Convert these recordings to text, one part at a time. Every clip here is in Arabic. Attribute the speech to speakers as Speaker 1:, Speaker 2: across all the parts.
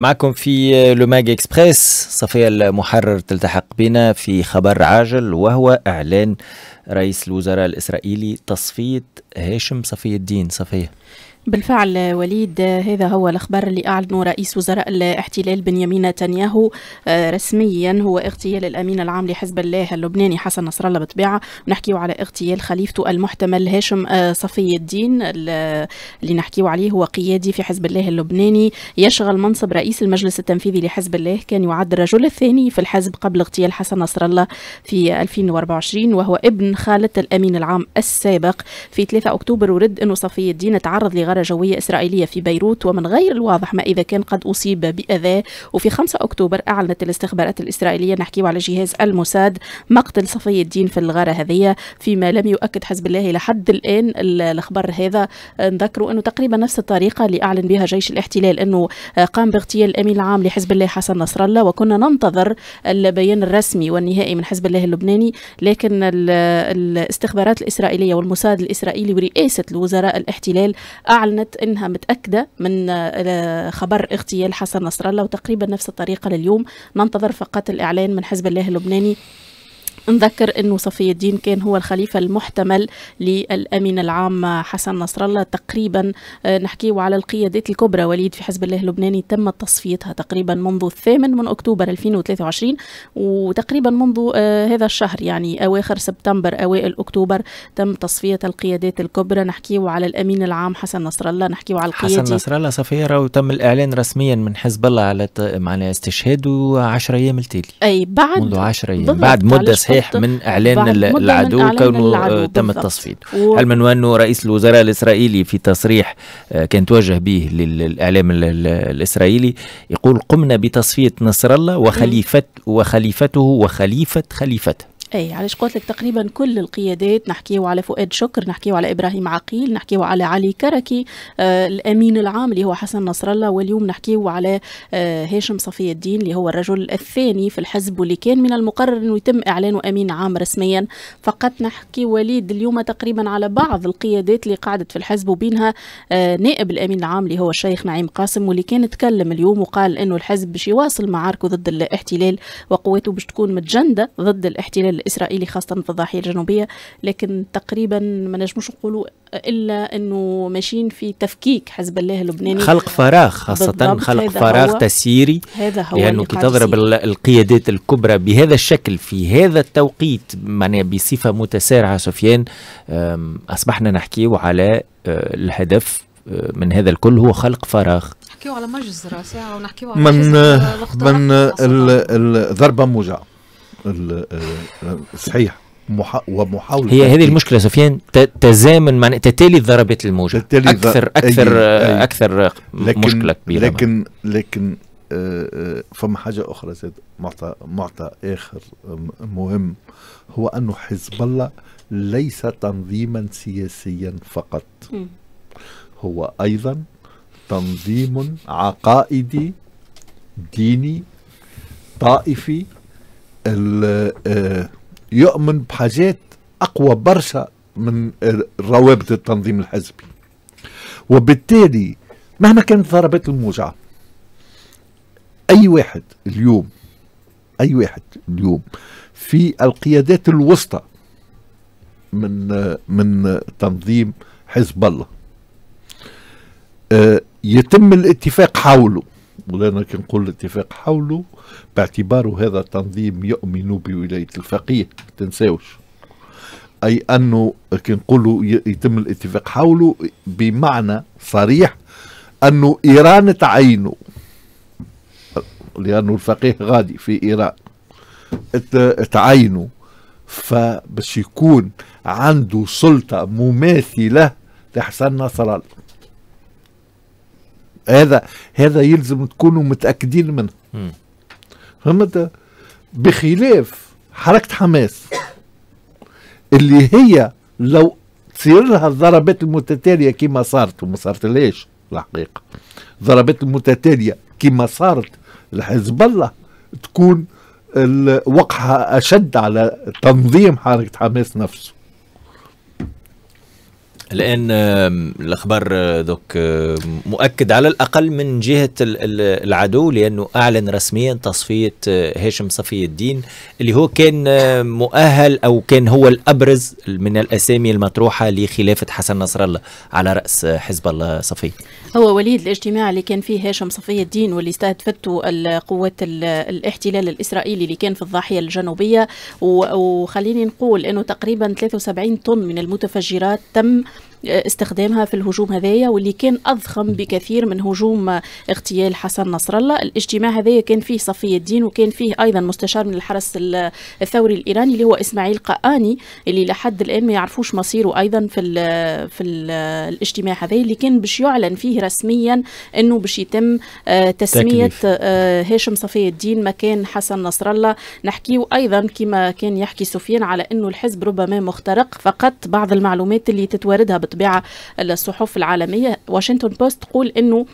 Speaker 1: معكم في لوماج اكسبريس صفية المحرر تلتحق بنا في خبر عاجل وهو اعلان رئيس الوزراء الاسرائيلي تصفية هاشم صفي الدين صفية
Speaker 2: بالفعل وليد هذا هو الاخبار اللي أعلنه رئيس وزراء الاحتلال بنيامين نتنياهو آه، رسميا هو اغتيال الأمين العام لحزب الله اللبناني حسن نصر الله بالطبيعة ونحكيو على اغتيال خليفته المحتمل هاشم آه، صفي الدين اللي نحكيه عليه هو قيادي في حزب الله اللبناني يشغل منصب رئيس المجلس التنفيذي لحزب الله كان يعد الرجل الثاني في الحزب قبل اغتيال حسن نصر الله في 2024 وهو ابن خالة الأمين العام السابق في 3 أكتوبر ورد أنه صفي الدين تعرض لغرض طائرة جوية إسرائيلية في بيروت ومن غير الواضح ما إذا كان قد أصيب بأذى وفي 5 أكتوبر أعلنت الاستخبارات الإسرائيلية نحكيه على جهاز الموساد مقتل صفي الدين في الغارة هذه فيما لم يؤكد حزب الله إلى حد الآن الخبر هذا نذكروا أنه تقريبا نفس الطريقة اللي أعلن بها جيش الاحتلال أنه قام باغتيال الأمين العام لحزب الله حسن نصر الله وكنا ننتظر البيان الرسمي والنهائي من حزب الله اللبناني لكن الاستخبارات الإسرائيلية والموساد الإسرائيلي ورئاسة الوزراء الاحتلال أعلنت أنها متأكدة من آه، خبر اغتيال حسن نصر الله وتقريبا نفس الطريقة لليوم ننتظر فقط الإعلان من حزب الله اللبناني نذكر أنه صفي الدين كان هو الخليفة المحتمل للأمين العام حسن نصر الله تقريبا آه، نحكيه على القيادات الكبرى وليد في حزب الله اللبناني تم تصفيتها تقريبا منذ الثامن من أكتوبر 2023 وتقريبا منذ آه، هذا الشهر يعني أواخر سبتمبر أوائل أكتوبر تم تصفية القيادات الكبرى نحكيه على الأمين العام حسن نصر الله نحكيه على القيادات حسن نصر
Speaker 1: الله صفية راهو تم الإعلان رسميا من حزب الله على معنا استشهاده 10 أيام التالي
Speaker 2: أي بعد منذ 10 أيام بعد مدة صحيحة صحيح
Speaker 1: من اعلان العدو كونه آه، تم التصفيد و... علما وانه رئيس الوزراء الاسرائيلي في تصريح آه، كان توجه به للاعلام الاسرائيلي يقول قمنا بتصفيه نصر الله وخليفته وخليفته وخليفه خليفته
Speaker 2: اي علاش قلت لك تقريبا كل القيادات نحكيو على فؤاد شكر نحكيو على ابراهيم عقيل نحكيو على علي كركي آه الامين العام اللي هو حسن نصر الله واليوم نحكيو على آه هاشم صفي الدين اللي هو الرجل الثاني في الحزب واللي كان من المقرر انه يتم اعلانه امين عام رسميا فقط نحكي وليد اليوم تقريبا على بعض القيادات اللي قعدت في الحزب وبينها آه نائب الامين العام اللي هو الشيخ نعيم قاسم واللي كان تكلم اليوم وقال انه الحزب باش يواصل معاركه ضد الاحتلال وقواته باش تكون متجنده ضد الاحتلال الاسرائيلي خاصه في الضاحيه الجنوبيه لكن تقريبا ما نجموش نقولوا الا انه ماشيين في تفكيك حزب الله اللبناني خلق فراغ خاصه خلق فراغ تسييري هذا هو لانه كي تضرب
Speaker 1: القيادات الكبرى بهذا الشكل في هذا التوقيت معناها بصفه متسارعه سفيان اصبحنا نحكيو على أه، الهدف أه، من هذا الكل هو خلق فراغ
Speaker 3: نحكيو على مجزره ساعه ونحكيو على من من
Speaker 1: الضربه موجعه آه،
Speaker 4: صحيح محا... ومحاولة هي هذه المشكلة سفيان تزامن
Speaker 1: مع تتالي ضربت الموجة تتالي أكثر أكثر أي... أي... أكثر لكن... مشكلة كبيرة
Speaker 4: لكن لكن آه، آه، فما حاجة أخرى زاد معطى معطى آخر مهم هو أنه حزب الله ليس تنظيما سياسيا فقط هو أيضا تنظيم عقائدي ديني طائفي آه، يؤمن بحاجات اقوى برشا من روابط التنظيم الحزبي وبالتالي مهما كانت الضربات الموجعه اي واحد اليوم اي واحد اليوم في القيادات الوسطى من من تنظيم حزب الله آه، يتم الاتفاق حوله ولانا كنقول الاتفاق حوله باعتباره هذا تنظيم يؤمن بولاية الفقيه تنساوش أي أنه كنقولوا يتم الاتفاق حوله بمعنى صريح أنه إيران تعينه لأنه الفقيه غادي في إيران تعينه فباش يكون عنده سلطة مماثلة لحسن نصر الله هذا هذا يلزم تكونوا متاكدين منه فهمت بخلاف حركه حماس اللي هي لو تصير لها الضربات المتتاليه كما صارت وما صارت ليش الحقيقه الضربات المتتاليه كما صارت لحزب الله تكون وقعها اشد على تنظيم حركه حماس نفسه
Speaker 1: الان الاخبار آه، دوك آه، مؤكد على الاقل من جهه العدو لانه اعلن رسميا تصفيه آه، هاشم صفي الدين اللي هو كان مؤهل او كان هو الابرز من الاسامي المطروحه لخلافه حسن نصر الله على راس حزب الله صفي
Speaker 2: هو وليد الاجتماع اللي كان فيه هاشم صفي الدين واللي استهدفته القوات الاحتلال الاسرائيلي اللي كان في الضاحيه الجنوبيه وخليني نقول انه تقريبا 73 طن من المتفجرات تم استخدامها في الهجوم هذايا واللي كان أضخم بكثير من هجوم اغتيال حسن نصر الله الاجتماع هذايا كان فيه صفي الدين وكان فيه أيضا مستشار من الحرس الثوري الإيراني اللي هو إسماعيل قآني اللي لحد الآن ما يعرفوش مصيره أيضا في ال في ال الاجتماع هذا اللي كان باش يعلن فيه رسميا أنه باش يتم آه، تسمية تكليف. آه، هاشم صفي الدين مكان حسن نصر الله نحكيه أيضا كما كان يحكي سفيان على أنه الحزب ربما مخترق فقط بعض المعلومات اللي تتواردها بالطبيعه الصحف العالميه واشنطن بوست تقول انه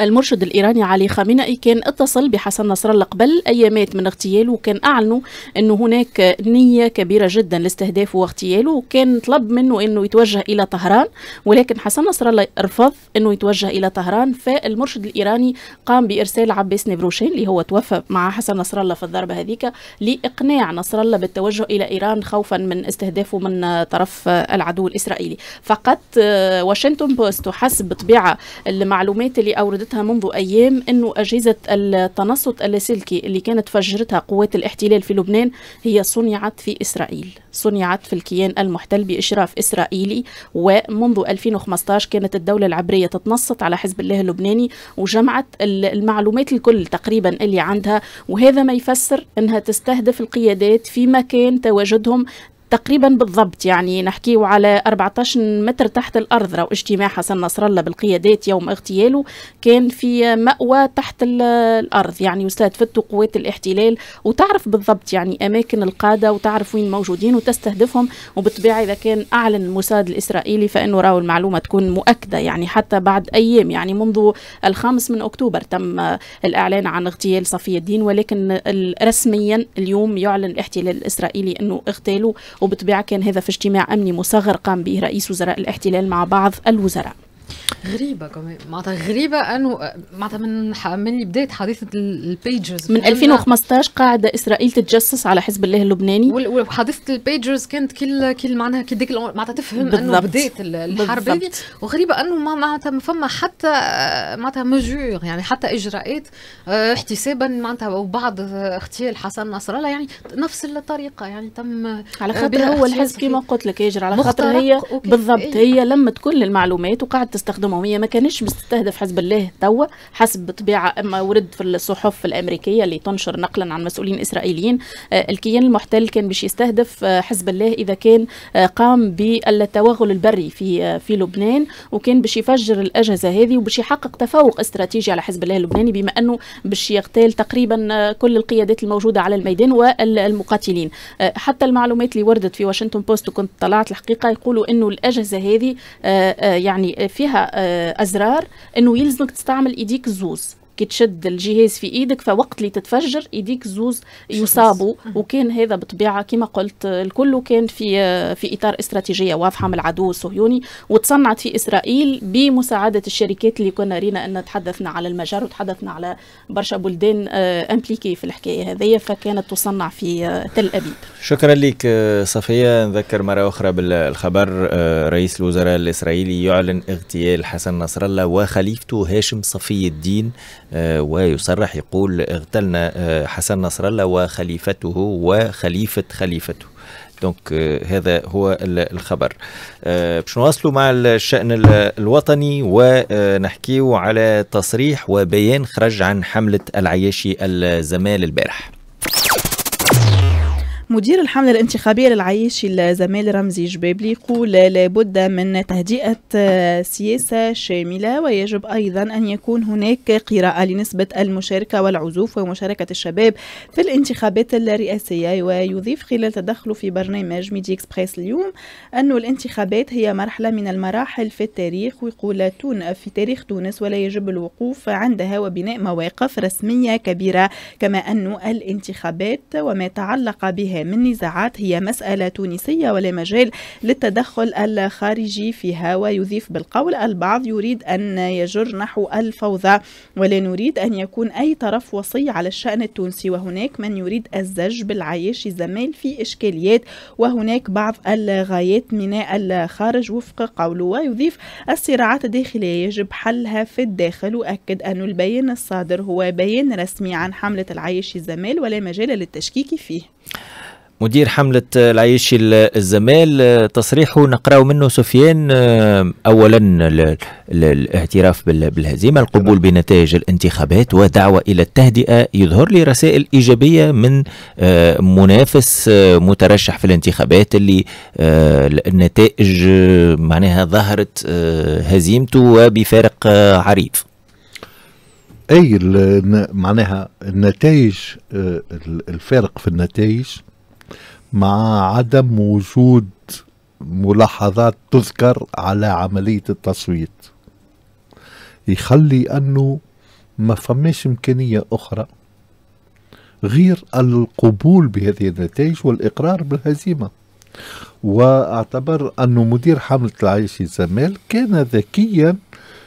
Speaker 2: المرشد الإيراني علي خامنئي كان اتصل بحسن نصر الله قبل أيامات من اغتياله وكان أعلنوا أنه هناك نية كبيرة جدا لاستهدافه واغتياله وكان طلب منه أنه يتوجه إلى طهران ولكن حسن نصر الله رفض أنه يتوجه إلى طهران فالمرشد الإيراني قام بإرسال عباس نبروشين اللي هو توفى مع حسن نصر الله في الضربة هذيك لإقناع نصر الله بالتوجه إلى إيران خوفا من استهدافه من طرف العدو الإسرائيلي فقط آه، واشنطن بوست وحسب طبيعة المعلومات اللي أورد أكدتها منذ أيام أنه أجهزة التنصت اللاسلكي اللي كانت فجرتها قوات الاحتلال في لبنان هي صنعت في إسرائيل صنعت في الكيان المحتل بإشراف إسرائيلي ومنذ 2015 كانت الدولة العبرية تتنصت على حزب الله اللبناني وجمعت المعلومات الكل تقريبا اللي عندها وهذا ما يفسر أنها تستهدف القيادات في مكان تواجدهم تقريبا بالضبط يعني نحكيه على 14 متر تحت الأرض رو اجتماع حسن نصر الله بالقيادات يوم اغتياله كان في مأوى تحت الأرض يعني واستهدفته قوات الاحتلال وتعرف بالضبط يعني أماكن القادة وتعرف وين موجودين وتستهدفهم وبالطبيعة إذا كان أعلن الموساد الإسرائيلي فإنه راو المعلومة تكون مؤكدة يعني حتى بعد أيام يعني منذ الخامس من أكتوبر تم الإعلان عن اغتيال صفي الدين ولكن رسميا اليوم يعلن الاحتلال الإسرائيلي أنه اغتاله وبطبيعة كان هذا في اجتماع أمني مصغر قام به رئيس وزراء الاحتلال مع بعض الوزراء
Speaker 3: غريبه كمان معناتها غريبه انه معناتها من من بدايه حادثه البيجرز من 2015
Speaker 2: قاعده اسرائيل تتجسس على حزب الله اللبناني
Speaker 3: وحادثه البيجرز كانت كل كل معناها كديك معناتها تفهم بالضبط. انه بدايه الحرب وغريبه انه معناتها ما فما حتى معناتها مجور يعني حتى اجراءات آه، احتسابا معناتها وبعد آه، اغتيال حسن نصر الله يعني نفس الطريقه يعني
Speaker 2: تم آه، على خاطر هو الحزب كما قلت لك يجري على خاطر هي بالضبط إيه. هي لمت كل المعلومات وقعدت نستخدمهم هي ما كانتش مستهدف حزب الله توا حسب طبيعه اما ورد في الصحف الامريكيه اللي تنشر نقلا عن مسؤولين اسرائيليين آه، الكيان المحتل كان باش يستهدف آه، حزب الله اذا كان آه، قام بالتوغل البري في في لبنان وكان باش يفجر الاجهزه هذه وباش يحقق تفوق استراتيجي على حزب الله اللبناني بما انه باش يغتال تقريبا كل القيادات الموجوده على الميدان والمقاتلين حتى المعلومات اللي وردت في واشنطن بوست وكنت طلعت الحقيقه يقولوا انه الاجهزه هذه يعني في فيها آه، ازرار انه يلزمك تستعمل ايديك الزوز كي تشد الجهاز في ايدك فوقت اللي تتفجر ايديك زوز يصابوا وكان هذا بطبيعه كما قلت الكل كان في في اطار استراتيجيه واضحه من العدو الصهيوني وتصنعت في اسرائيل بمساعده الشركات اللي كنا رينا ان تحدثنا على المجر وتحدثنا على برشا بلدان امبليكي آه، في الحكايه هذه فكانت تصنع في آه، تل ابيب
Speaker 1: شكرا لك آه، صفيه نذكر مره اخرى بالخبر رئيس الوزراء الاسرائيلي يعلن اغتيال حسن نصر الله وخليفته هاشم صفي الدين آه، ويصرح يقول اغتلنا آه، حسن نصر الله وخليفته وخليفة خليفته دونك آه، هذا هو الخبر باش نواصلوا مع الشأن الوطني ونحكيو على تصريح وبيان خرج عن حملة العياشي الزمال البارح
Speaker 3: مدير الحملة الانتخابية للعيش الزميل رمزي جبابلي يقول لابد من تهدئة آه، سياسة شاملة ويجب أيضا أن يكون هناك قراءة لنسبة المشاركة والعزوف ومشاركة الشباب في الانتخابات الرئاسية ويضيف خلال تدخله في برنامج ميدي إكسبريس اليوم أن الانتخابات هي مرحلة من المراحل في التاريخ ويقول في تاريخ تونس ولا يجب الوقوف عندها وبناء مواقف رسمية كبيرة كما أن الانتخابات وما تعلق بها من نزاعات هي مسألة تونسية ولا مجال للتدخل الخارجي فيها ويضيف بالقول البعض يريد أن يجر نحو الفوضى ولا نريد أن يكون أي طرف وصي على الشأن التونسي وهناك من يريد الزج بالعيش الزمال في إشكاليات وهناك بعض الغايات من الخارج وفق قوله ويضيف الصراعات الداخلية يجب حلها في الداخل وأكد أن البيان الصادر هو بيان رسمي عن حملة العيش الزمال ولا مجال للتشكيك فيه
Speaker 1: مدير حملة العيش الزمال آه، تصريحه نقرأ منه سفيان آه، أولا الاعتراف بالهزيمة القبول بنتائج الانتخابات ودعوة إلى التهدئة يظهر لي رسائل إيجابية من آه، منافس مترشح في الانتخابات اللي النتائج معناها ظهرت هزيمته وبفارق عريض
Speaker 4: اي معناها النتائج الفارق في النتائج مع عدم وجود ملاحظات تذكر على عملية التصويت يخلي أنه ما فماش إمكانية أخرى غير القبول بهذه النتائج والإقرار بالهزيمة واعتبر أن مدير حملة العيش زمال كان ذكيا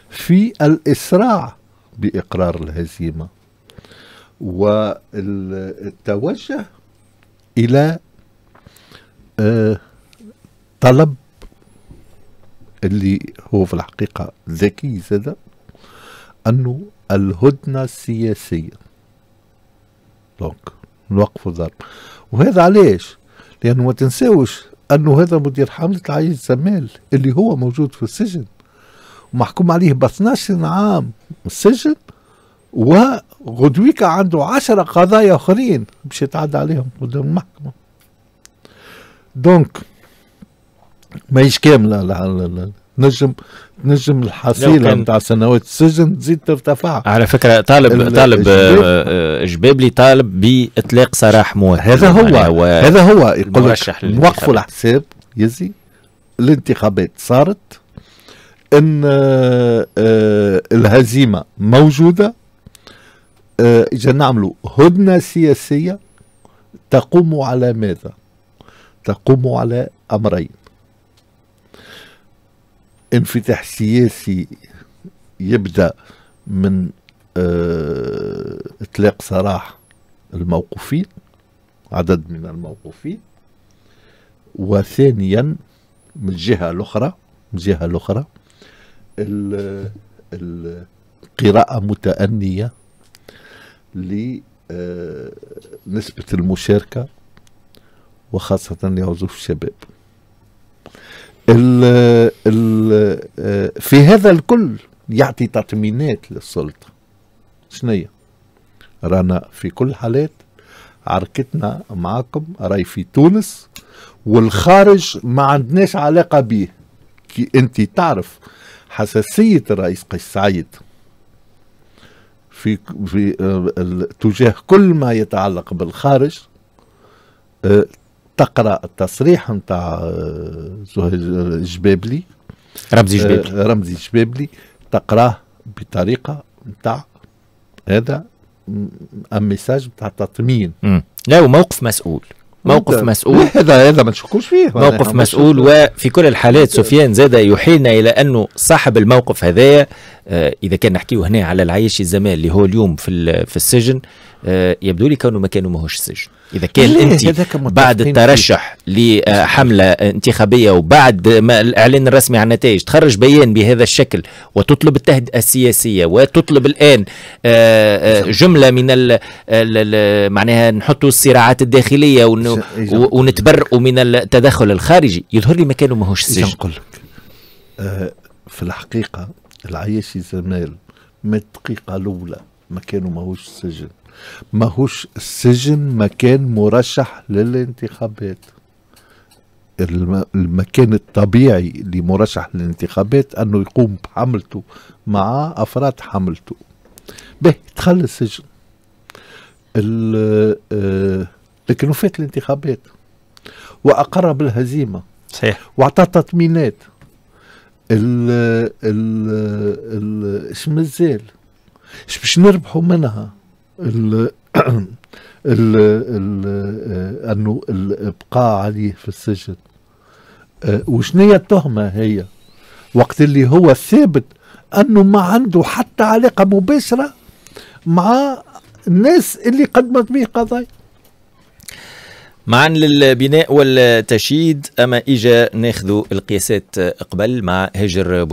Speaker 4: في الإسراع بإقرار الهزيمة والتوجه إلى طلب اللي هو في الحقيقة ذكي زاد أنه الهدنة السياسية دونك نوقفوا الضرب وهذا علاش لأنه ما تنساوش أنه هذا مدير حملة العيش زمال اللي هو موجود في السجن ومحكوم عليه ب 12 عام السجن وغدويكا عنده 10 قضايا أخرين باش يتعدى عليهم قدام المحكمة دونك ماهيش كامله نجم نجم الحصيله نتاع سنوات السجن تزيد ترتفع على
Speaker 1: فكره طالب طالب جبابلي آه، طالب باطلاق سراح مواطن هذا يعني هو, هذا هو يقول وقفوا
Speaker 4: الحساب يزي الانتخابات صارت ان آه، آه، الهزيمه موجوده اذا نعملوا هدنه سياسيه تقوم على ماذا؟ تقوم على امرين انفتاح سياسي يبدا من آه، اطلاق سراح الموقوفين عدد من الموقوفين وثانيا من الجهه الاخرى من الجهه الاخرى القراءه متانيه لنسبه آه، المشاركه وخاصة لعزوف الشباب ال ال في هذا الكل يعطي تطمينات للسلطة شنية رانا في كل حالات عركتنا معاكم راي في تونس والخارج ما عندناش علاقة به كي انت تعرف حساسية الرئيس قيس سعيد في في آه، تجاه كل ما يتعلق بالخارج آه، تقرا التصريح نتاع الجبابلي آه، آه، رمزي جبابلي آه، رمزي جبابلي تقراه بطريقه نتاع هذا ميساج نتاع تطمين لا وموقف مسؤول موقف مسؤول هذا هذا ما نشكوش فيه موقف مسؤول وفي
Speaker 1: كل الحالات سفيان زاد يحيلنا الى انه صاحب الموقف هذايا اذا كان نحكيه هنا على العيش الزمان اللي هو اليوم في في السجن آه، يبدو لي كونه مكانه ماهوش السجن اذا كان إيه، انت بعد الترشح لحمله انتخابيه وبعد ما الاعلان الرسمي عن النتائج تخرج بيان بهذا الشكل وتطلب التهدئه السياسيه وتطلب الان آه، آه، جمله من معناها نحطوا الصراعات الداخليه ونتبرئوا من التدخل الخارجي يظهر لي مكانه ماهوش السجن نقول
Speaker 4: لك في الحقيقه العياشي زمال من الدقيقه الاولى مكانه ماهوش سجن ماهوش السجن مكان مرشح للانتخابات المكان الطبيعي اللي مرشح للانتخابات انه يقوم بحملته مع افراد حملته به تخلى السجن آه، لكن فات الانتخابات واقر بالهزيمه صحيح واعطى تطمينات ال ال ال مازال باش نربحوا منها ال ال ال آه، انه الابقاء عليه في السجن آه، وشنو هي التهمه هي وقت اللي هو ثابت انه ما عنده حتى علاقه مباشره مع الناس اللي قدمت به قضايا
Speaker 1: معا للبناء والتشييد اما اجا ناخذ القياسات قبل مع هاجر